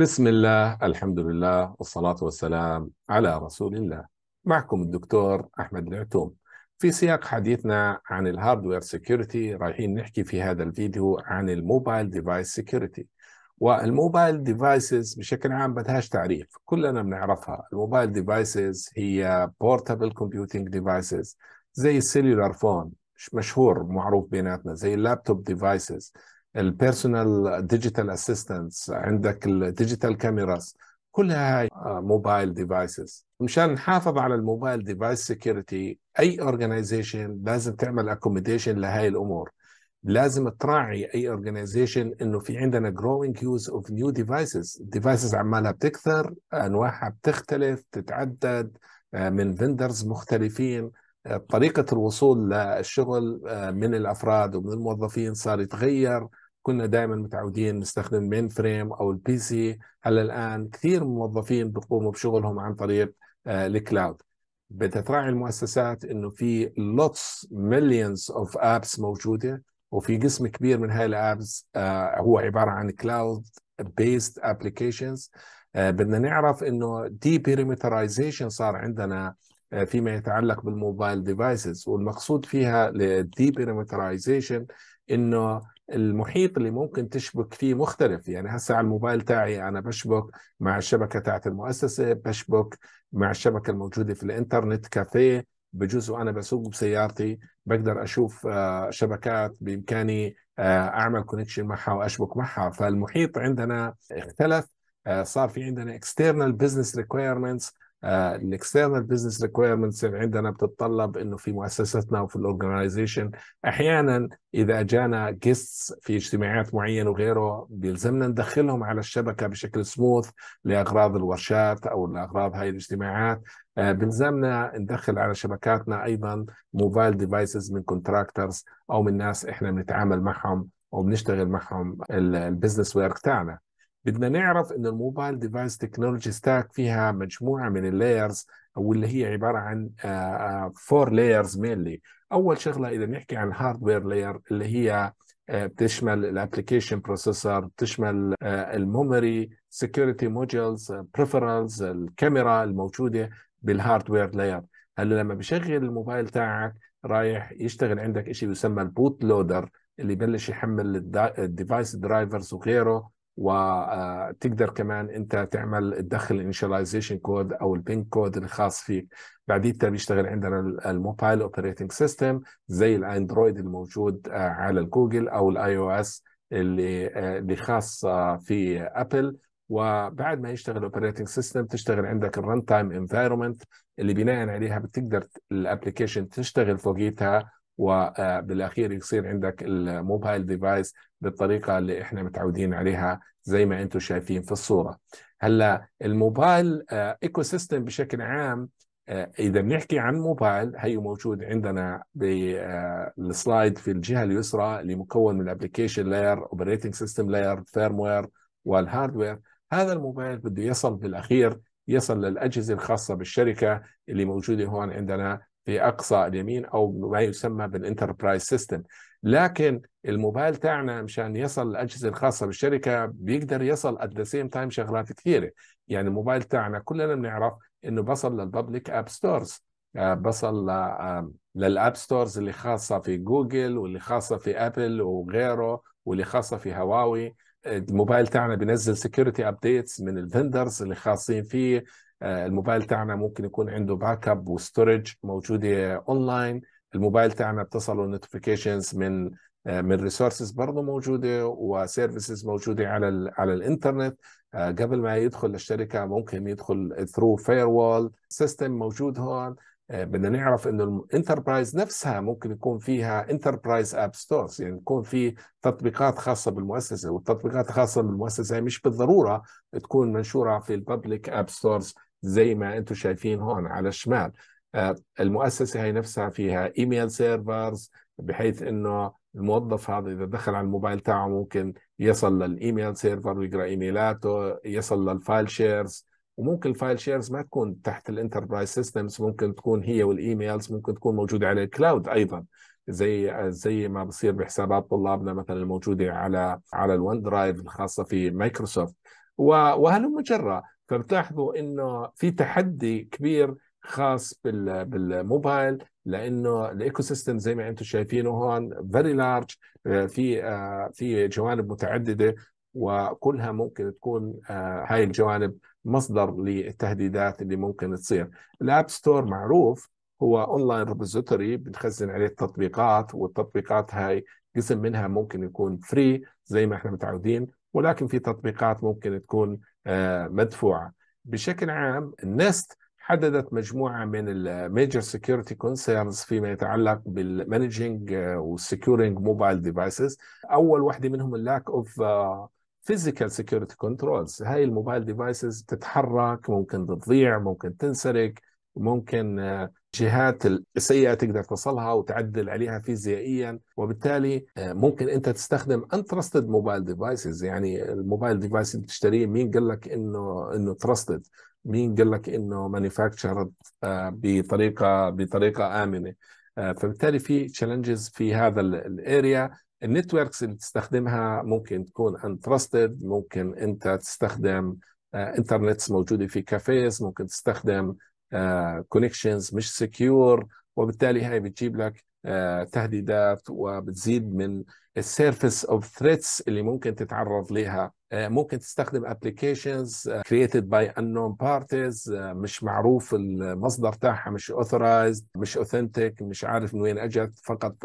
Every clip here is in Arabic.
بسم الله الحمد لله والصلاة والسلام على رسول الله معكم الدكتور أحمد العتوم في سياق حديثنا عن الهاردوير سيكوريتي رايحين نحكي في هذا الفيديو عن الموبايل ديفايس سيكوريتي والموبايل ديفايسز بشكل عام بدهاش تعريف كلنا بنعرفها الموبايل ديفايسز هي بورتابل كومبيوتينج ديفايسز زي السيلولار فون مشهور معروف بيناتنا زي اللابتوب ديفايسز البيرسونال ديجيتال اسيستنتس عندك الديجيتال كاميراز كلها هاي موبايل آه، ديفايسز مشان نحافظ على الموبايل ديفايس سكيورتي اي اورجنايزيشن لازم تعمل اكومديشن لهي الامور لازم تراعي اي اورجنايزيشن انه في عندنا جروينج يوز اوف نيو ديفايسز ديفايسز عمالها بتكثر انواعها بتختلف تتعدد آه، من فندرز مختلفين آه، طريقه الوصول للشغل من الافراد ومن الموظفين صار يتغير كنا دائما متعودين نستخدم المين فريم او البي سي هلا الان كثير موظفين بيقوموا بشغلهم عن طريق آه، الكلاود بدها تراعي المؤسسات انه في لوتس مليونز اوف ابس موجوده وفي قسم كبير من هاي الابس آه، هو عباره عن كلاود بيست ابلكيشنز بدنا نعرف انه دي بيريمترايزيشن صار عندنا آه، فيما يتعلق بالموبايل ديفايسز والمقصود فيها الدي بيريمترايزيشن انه المحيط اللي ممكن تشبك فيه مختلف يعني هسه على الموبايل تاعي انا بشبك مع الشبكه تاعت المؤسسه بشبك مع الشبكه الموجوده في الانترنت كافيه بجوز وانا بسوق بسيارتي بقدر اشوف آه، شبكات بامكاني آه، اعمل كونكشن معها واشبك معها فالمحيط عندنا اختلف آه، صار في عندنا external business requirements الاكسترنال بزنس ريكويرمنتس اللي عندنا بتتطلب انه في مؤسستنا وفي الاورجنايزيشن احيانا اذا جانا جيستس في اجتماعات معينه وغيره بيلزمنا ندخلهم على الشبكه بشكل سموث لاغراض الورشات او لاغراض هاي الاجتماعات آه، بيلزمنا ندخل على شبكاتنا ايضا موبايل ديفايسز من كونتراكترز او من ناس احنا بنتعامل معهم وبنشتغل معهم البزنس ويرك تاعنا بدنا نعرف انه الموبايل ديفايس تكنولوجي ستاك فيها مجموعه من اللايرز او اللي هي عباره عن فور لايرز مينلي اول شغله اذا نحكي عن الهاردوير لاير اللي هي آه، بتشمل الابلكيشن بروسيسور بتشمل آه، الميموري سكيورتي موديولز بريفرنس الكاميرا الموجوده بالهاردوير لاير هلا لما بشغل الموبايل تاعك رايح يشتغل عندك شيء يسمى البوت لودر اللي يبلش يحمل الديفايس درايفرز وغيره وتقدر كمان انت تعمل تدخل الانشاليزيشن كود او البين كود الخاص فيك بعديتها بيشتغل عندنا الموبايل اوبريتنج سيستم زي الاندرويد الموجود آه، على الجوجل او الاي او اس اللي آه، اللي خاص آه، في ابل وبعد ما يشتغل الاوبريتنج سيستم تشتغل عندك الرن تايم انفايرمنت اللي بناء عليها بتقدر الابلكيشن تشتغل فوقيتها وبالاخير يصير عندك الموبايل ديفايس بالطريقه اللي احنا متعودين عليها زي ما انتم شايفين في الصوره هلا الموبايل ايكو آه، سيستم بشكل عام آه، اذا بنحكي عن موبايل هي موجود عندنا بالسلايد آه، في الجهه اليسرى اللي مكون من الابلكيشن لاير اوبريتنج سيستم لاير فيرموير والهاردوير هذا الموبايل بده يصل بالاخير يصل للاجهزه الخاصه بالشركه اللي موجوده هون عندنا في اقصى اليمين او ما يسمى بالانتربرايز سيستم لكن الموبايل تاعنا مشان يصل الاجهزه الخاصه بالشركه بيقدر يصل ات ذا سيم تايم شغلات كثيره يعني الموبايل تاعنا كلنا بنعرف انه بصل للببليك اب ستورز بصل آه، للاب ستورز اللي خاصه في جوجل واللي خاصه في ابل وغيره واللي خاصه في هواوي الموبايل تاعنا بينزل سكيورتي ابديتس من الفندرز اللي خاصين فيه آه، الموبايل تاعنا ممكن يكون عنده باك اب وستورج موجوده اونلاين الموبايل تاعنا بتصله نوتيفيكيشنز من آه، من ريسورسز برضه موجوده وسيرفيسز موجوده على على الانترنت آه، قبل ما يدخل للشركه ممكن يدخل ثرو فاير وول سيستم موجود هون بدنا نعرف انه الانتربرايز نفسها ممكن يكون فيها انتربرايز اب ستورز يعني يكون في تطبيقات خاصه بالمؤسسه والتطبيقات الخاصه بالمؤسسه مش بالضروره تكون منشوره في الببليك اب ستورز زي ما انتم شايفين هون على الشمال آه، المؤسسه هي نفسها فيها ايميل سيرفرز بحيث انه الموظف هذا اذا دخل على الموبايل تاعه ممكن يصل للايميل سيرفر ويقرا ايميلاته يصل للفايل شيرز وممكن الفايل شيرز ما تكون تحت الانتربرايز سيستمز ممكن تكون هي والايميلز ممكن تكون موجوده على الكلاود ايضا زي زي ما بصير بحسابات طلابنا مثلا الموجوده على على الون درايف الخاصه في مايكروسوفت وهل مجرى فبتلاحظوا انه في تحدي كبير خاص بالموبايل لانه الايكو سيستم زي ما انتم شايفينه هون فيري لارج آه، في آه، في جوانب متعدده وكلها ممكن تكون آه، هاي الجوانب مصدر للتهديدات اللي ممكن تصير الاب ستور معروف هو اونلاين ريبوزيتوري بنخزن عليه التطبيقات والتطبيقات هاي قسم منها ممكن يكون فري زي ما احنا متعودين ولكن في تطبيقات ممكن تكون آه، مدفوعه بشكل عام النست حددت مجموعه من الميجر سكيورتي كونسيرنز فيما يتعلق بالمانجينج وسكيورنج موبايل ديفايسز اول واحده منهم اللاك اوف فيزيكال سكيورتي كنترولز هاي الموبايل ديفايسز بتتحرك ممكن تضيع ممكن تنسرق وممكن آه، جهات السيئة تقدر تصلها وتعدل عليها فيزيائيا وبالتالي آه، ممكن انت تستخدم انترستد موبايل ديفايسز يعني الموبايل ديفايس اللي بتشتريه مين قال لك انه انه ترستد مين قال لك انه مانيفاكتشر آه، بطريقه بطريقه امنه فبالتالي في تشالنجز في هذا الاريا النتوركس اللي تستخدمها ممكن تكون انترستد ممكن انت تستخدم انترنتس موجوده في كافيز ممكن تستخدم كونكشنز آه، مش سكيور وبالتالي هاي بتجيب لك آه، تهديدات وبتزيد من السيرفيس اوف ثريتس اللي ممكن تتعرض لها آه، ممكن تستخدم ابلكيشنز كرييتد باي انون بارتيز مش معروف المصدر تاعها مش اوثرايزد مش اوثنتيك مش عارف من وين اجت فقط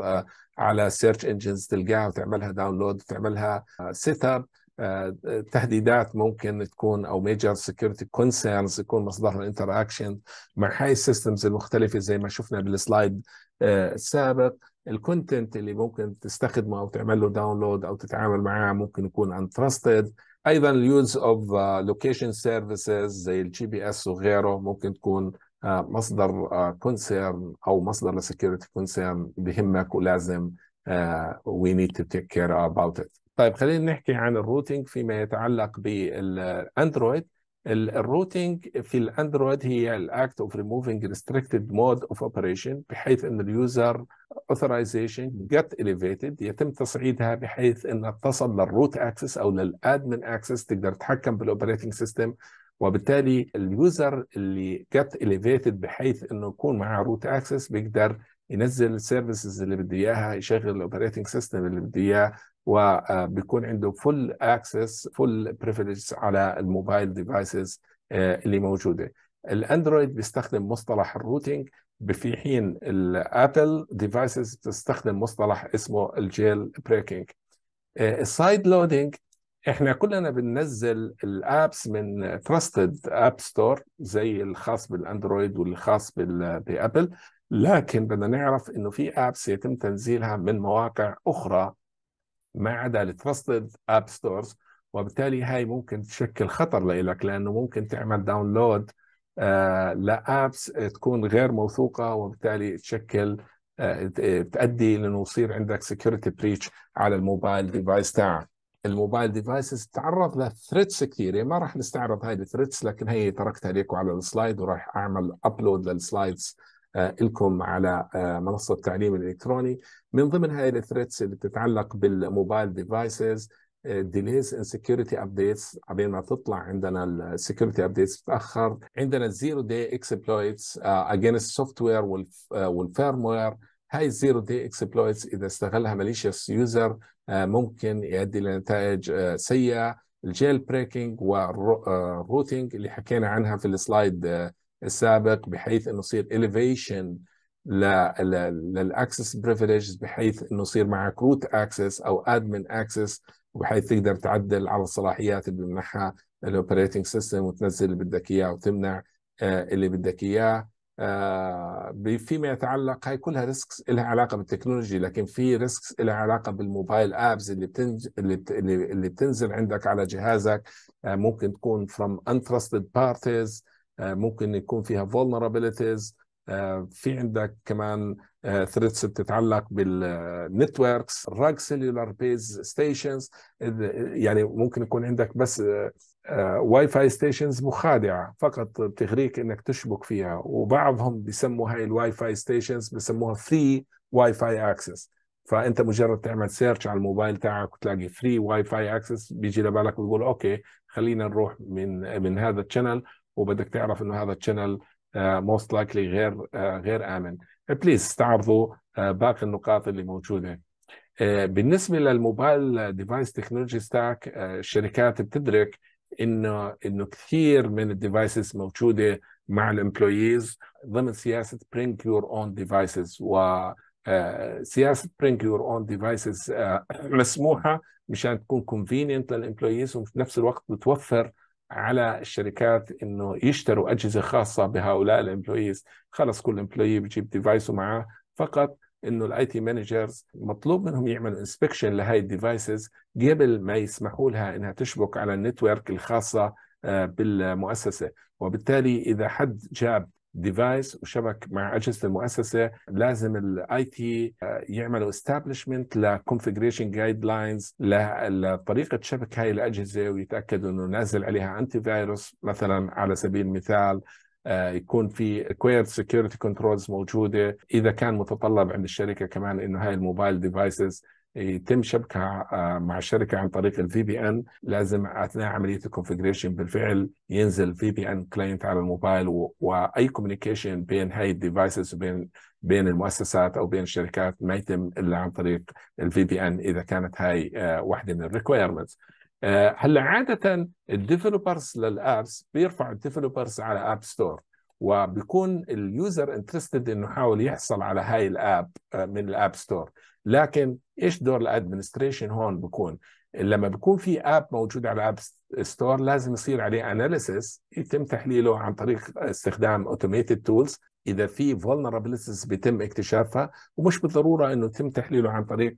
على سيرش انجنز تلقاها وتعملها داونلود وتعملها سيت اب آه، تهديدات ممكن تكون او ميجر سكيورتي كونسيرنز يكون مصدرها الانتراكشن مع هاي السيستمز المختلفه زي ما شفنا بالسلايد آه، السابق الكونتنت اللي ممكن تستخدمه او تعمل له داونلود او تتعامل معاه ممكن يكون ان تراستد ايضا اليوز اوف لوكيشن سيرفيسز زي الجي بي اس وغيره ممكن تكون آه، مصدر كونسيرن او مصدر لسكيورتي كونسيرن بهمك ولازم وي نيد تو تيك كير اباوت ات طيب خلينا نحكي عن الروتينج فيما يتعلق بالاندرويد الروتينج في الاندرويد هي الاكت اوف ريموفينج ريستريكتد مود اوف اوبريشن بحيث ان اليوزر اوثرايزيشن جت اليفيتد يتم تصعيدها بحيث ان تصل للروت اكسس او للادمن اكسس تقدر تتحكم بالاوبريتنج سيستم وبالتالي اليوزر اللي جت اليفيتد بحيث انه يكون معاه روت اكسس بيقدر ينزل السيرفيسز اللي بده اياها يشغل الاوبريتنج سيستم اللي بده اياه وبيكون عنده فل اكسس فل بريفليج على الموبايل ديفايسز آه، اللي موجوده الاندرويد بيستخدم مصطلح الروتينج في حين الابل ديفايسز بتستخدم مصطلح اسمه الجيل بريكنج آه، السايد لودينج احنا كلنا بننزل الابس من تراستد اب ستور زي الخاص بالاندرويد والخاص بابل لكن بدنا نعرف انه في ابس يتم تنزيلها من مواقع اخرى ما عدا التراستد اب ستورز وبالتالي هاي ممكن تشكل خطر لإلك لانه ممكن تعمل داونلود آه لابس تكون غير موثوقه وبالتالي تشكل آه تؤدي لانه يصير عندك سكيورتي بريتش على الموبايل ديفايس تاعك الموبايل ديفايسز تعرض لثريتس كثيره ما راح نستعرض هاي الثريتس لكن هي تركتها لكم على السلايد وراح اعمل ابلود للسلايدز آه، لكم على آه، منصه التعليم الالكتروني من ضمن هذه الثريتس اللي بتتعلق بالموبايل ديفايسز ديليز ان سكيورتي ابديتس عبين ما تطلع عندنا السكيورتي ابديتس بتاخر عندنا الزيرو داي اكسبلويتس اجينست سوفت وير والفيرم وير هاي الزيرو داي اكسبلويتس اذا استغلها ماليشيس آه، يوزر ممكن يؤدي لنتائج سيئه الجيل بريكنج والروتينج اللي حكينا عنها في السلايد السابق بحيث انه يصير elevation للاكسس بريفليجز بحيث انه يصير معك روت اكسس او ادمن اكسس وبحيث تقدر تعدل على الصلاحيات اللي بمنحها الاوبريتنج سيستم وتنزل اللي بدك اياه وتمنع آه، اللي بدك اياه آه، فيما يتعلق هاي كلها ريسكس لها علاقه بالتكنولوجي لكن في ريسكس لها علاقه بالموبايل ابز اللي بتنج... اللي اللي بتنزل عندك على جهازك آه، ممكن تكون فروم انترستد بارتيز آه، ممكن يكون فيها vulnerabilities آه، في عندك كمان آه، threats بتتعلق بالنتوركس rug cellular بيز ستيشنز يعني ممكن يكون عندك بس واي فاي ستيشنز مخادعه فقط بتغريك انك تشبك فيها وبعضهم بيسموا هاي الواي فاي ستيشنز بيسموها فري واي فاي اكسس فانت مجرد تعمل سيرش على الموبايل تاعك وتلاقي فري واي فاي اكسس بيجي لبالك بيقول اوكي خلينا نروح من من هذا الشانل وبدك تعرف انه هذا الشانل موست لايكلي غير آه، غير امن بليز استعرضوا آه، باقي النقاط اللي موجوده آه، بالنسبه للموبايل ديفايس تكنولوجي ستاك الشركات بتدرك انه انه كثير من الديفايسز موجوده مع الامبلويز ضمن سياسه برينك يور اون ديفايسز و سياسه برينك يور اون ديفايسز مسموحه مشان تكون كونفينينت للامبلويز وفي نفس الوقت بتوفر على الشركات انه يشتروا اجهزه خاصه بهؤلاء الامبلويز خلص كل امبلوي بجيب ديفايسه معاه فقط انه الاي تي مانجرز مطلوب منهم يعملوا انسبكشن لهي الديفايسز قبل ما يسمحوا لها انها تشبك على النتورك الخاصه آه، بالمؤسسه وبالتالي اذا حد جاب ديفايس وشبك مع اجهزه المؤسسه لازم الاي تي يعملوا استابلشمنت لكونفجريشن جايد لاينز لطريقه شبك هاي الاجهزه ويتاكدوا انه نازل عليها انتي فايروس مثلا على سبيل المثال آه، يكون في كوير سكيورتي كنترولز موجوده اذا كان متطلب عند الشركه كمان انه هاي الموبايل ديفايسز يتم شبكها آه، مع الشركه عن طريق الفي بي ان لازم اثناء عمليه الكونفجريشن بالفعل ينزل في بي ان كلاينت على الموبايل واي كوميونيكيشن بين هاي الديفايسز وبين بين المؤسسات او بين الشركات ما يتم الا عن طريق الفي بي ان اذا كانت هاي آه، واحده من الريكويرمنتس آه، هلا عاده الديفلوبرز للابس بيرفعوا الديفلوبرز على اب ستور وبيكون اليوزر انترستد انه يحاول يحصل على هاي الاب آه، من الاب ستور لكن ايش دور الادمنستريشن هون بكون لما بكون في اب موجود على الاب ستور لازم يصير عليه اناليسس يتم تحليله عن طريق استخدام اوتوميتد تولز اذا في vulnerabilities بيتم اكتشافها ومش بالضروره انه يتم تحليله عن طريق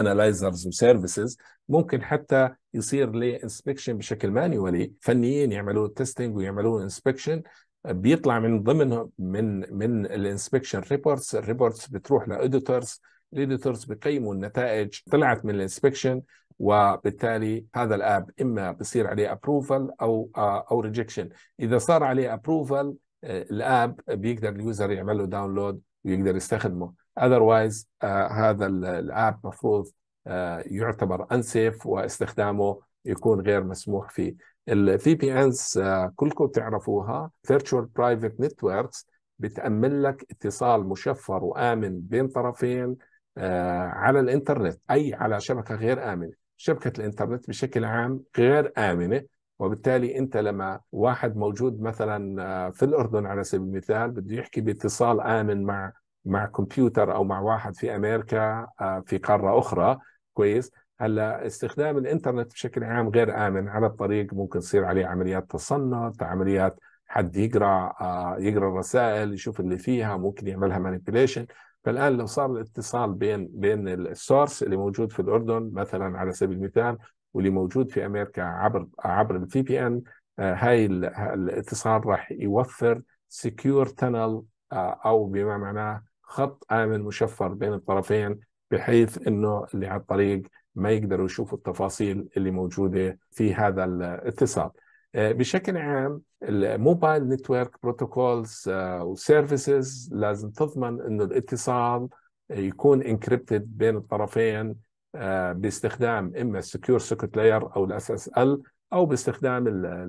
اناليزرز آه، وسيرفيسز ممكن حتى يصير انسبكشن بشكل مانيولي فنيين يعملوا تيستنج ويعملوا انسبكشن بيطلع من ضمن من من الانسبكشن ريبورتس الريبورتس بتروح لاديتورز الاديتورز بقيموا النتائج طلعت من الانسبكشن وبالتالي هذا الاب اما بصير عليه ابروفل او او ريجكشن اذا صار عليه ابروفل آه، الاب بيقدر اليوزر يعمل له داونلود ويقدر يستخدمه اذروايز آه، هذا الاب مفروض آه، يعتبر انسيف واستخدامه يكون غير مسموح فيه الفي بي انز كلكم تعرفوها فيرتشوال برايفت نتوركس بتامن لك اتصال مشفر وامن بين طرفين آه، على الانترنت اي على شبكه غير امنه شبكه الانترنت بشكل عام غير امنه وبالتالي انت لما واحد موجود مثلا آه، في الاردن على سبيل المثال بده يحكي باتصال امن مع مع كمبيوتر او مع واحد في امريكا آه، في قاره اخرى كويس هلا استخدام الانترنت بشكل عام غير امن على الطريق ممكن تصير عليه عمليات تصنت عمليات حد يقرا آه، يقرا الرسائل يشوف اللي فيها ممكن يعملها مانيبيليشن فالان لو صار الاتصال بين بين السورس اللي موجود في الاردن مثلا على سبيل المثال واللي موجود في امريكا عبر عبر الفي بي ان آه، هاي الاتصال راح يوفر سكيور تنل آه، او بما معناه خط امن مشفر بين الطرفين بحيث انه اللي على الطريق ما يقدروا يشوفوا التفاصيل اللي موجوده في هذا الاتصال آه، بشكل عام الموبايل نتورك بروتوكولز وسيرفيسز لازم تضمن انه الاتصال يكون انكريبتد بين الطرفين آه، باستخدام اما السكيور سكوت لاير او الاس اس ال او باستخدام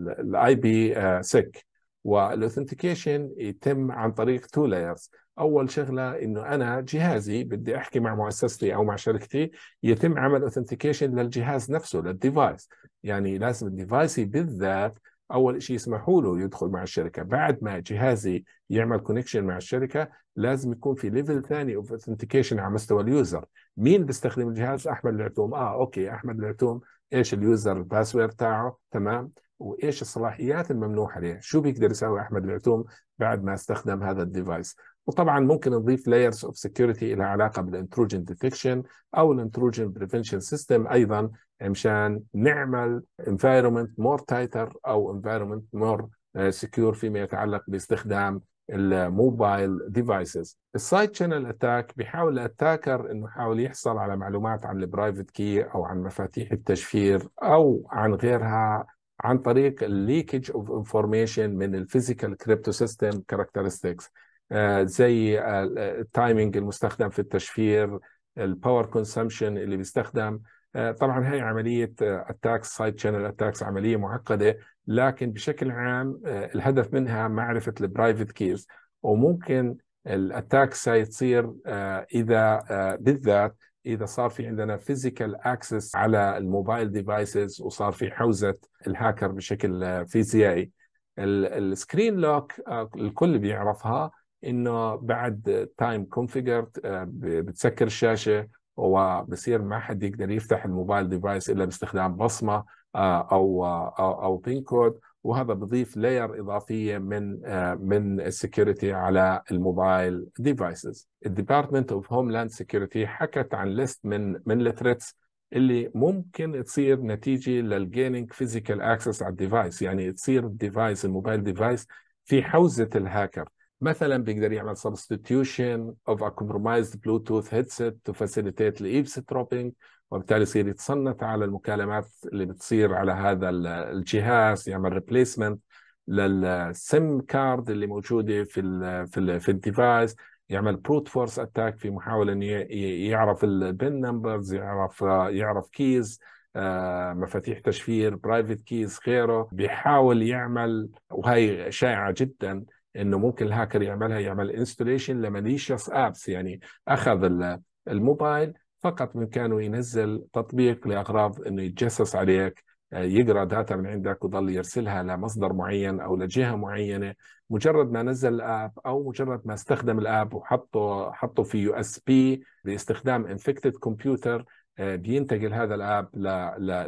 الاي بي سيك والاوثنتيكيشن يتم عن طريق تو لايرز اول شغله انه انا جهازي بدي احكي مع مؤسستي او مع شركتي يتم عمل اوثنتيكيشن للجهاز نفسه للديفايس يعني لازم الديفايس بالذات اول شيء يسمحوا له يدخل مع الشركه بعد ما جهازي يعمل كونكشن مع الشركه لازم يكون في ليفل ثاني اوف اوثنتيكيشن على مستوى اليوزر مين بيستخدم الجهاز احمد العتوم اه اوكي احمد العتوم ايش اليوزر الباسورد تاعه تمام وايش الصلاحيات الممنوحه له شو بيقدر يساوي احمد العتوم بعد ما استخدم هذا الديفايس وطبعا ممكن نضيف لايرز اوف سكيورتي لها علاقه بالانتروجن ديتكشن او الانتروجن بريفنشن سيستم ايضا مشان نعمل انفايرمنت مور تايتر او انفايرمنت مور سكيور فيما يتعلق باستخدام الموبايل ديفايسز السايد شانل اتاك بيحاول الاتاكر انه يحاول يحصل على معلومات عن البرايفت كي او عن مفاتيح التشفير او عن غيرها عن طريق الليكج اوف انفورميشن من الفيزيكال كريبتو سيستم كاركترستكس آه، زي آه، التايمنج المستخدم في التشفير الباور كونسمشن اللي بيستخدم آه، طبعا هي عمليه اتاكس سايد شانل اتاكس عمليه معقده لكن بشكل عام الهدف منها معرفه البرايفت كيز وممكن الاتاكس سيصير اذا بالذات اذا صار في عندنا فيزيكال اكسس على الموبايل ديفايسز وصار في حوزه الهاكر بشكل فيزيائي السكرين لوك الكل بيعرفها انه بعد تايم آه، كونفيجر بتسكر الشاشه وبصير ما حد يقدر يفتح الموبايل ديفايس الا باستخدام بصمه آه، آه، او او, أو بين كود وهذا بضيف لاير اضافيه من من السكيورتي على الموبايل ديفايسز الديبارتمنت اوف هوملاند سكيورتي حكت عن ليست من من الثريتس اللي ممكن تصير نتيجه للجيننج فيزيكال اكسس على الديفايس يعني تصير الديفايس الموبايل ديفايس في حوزه الهاكر مثلا بيقدر يعمل substitution of a compromised Bluetooth headset to facilitate the eavesdropping وبالتالي يصير يتصنت على المكالمات اللي بتصير على هذا الجهاز يعمل replacement للسم كارد اللي موجوده في الـ في الـ في الديفايس يعمل بروت فورس اتاك في محاوله انه يعرف البن نمبرز يعرف يعرف كيز آه، مفاتيح تشفير برايفت كيز غيره بيحاول يعمل وهي شائعه جدا انه ممكن الهاكر يعملها يعمل انستليشن لماليشس ابس يعني اخذ الموبايل فقط بامكانه ينزل تطبيق لاغراض انه يتجسس عليك آه، يقرا داتا من عندك ويضل يرسلها لمصدر معين او لجهه معينه مجرد ما نزل الاب او مجرد ما استخدم الاب وحطه حطه في يو اس بي باستخدام انفكتد آه، كمبيوتر بينتقل هذا الاب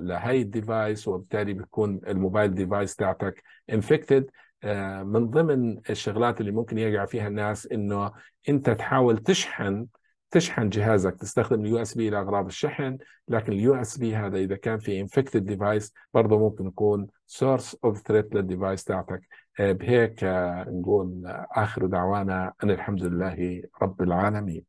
لهي الديفايس وبالتالي بيكون الموبايل ديفايس تاعتك انفكتد آه، من ضمن الشغلات اللي ممكن يقع فيها الناس انه انت تحاول تشحن تشحن جهازك تستخدم اليو اس بي لاغراض الشحن لكن اليو اس بي هذا اذا كان في انفكتد ديفايس برضه ممكن يكون سورس اوف ثريت للديفايس تاعتك آه، بهيك آه، نقول اخر دعوانا ان الحمد لله رب العالمين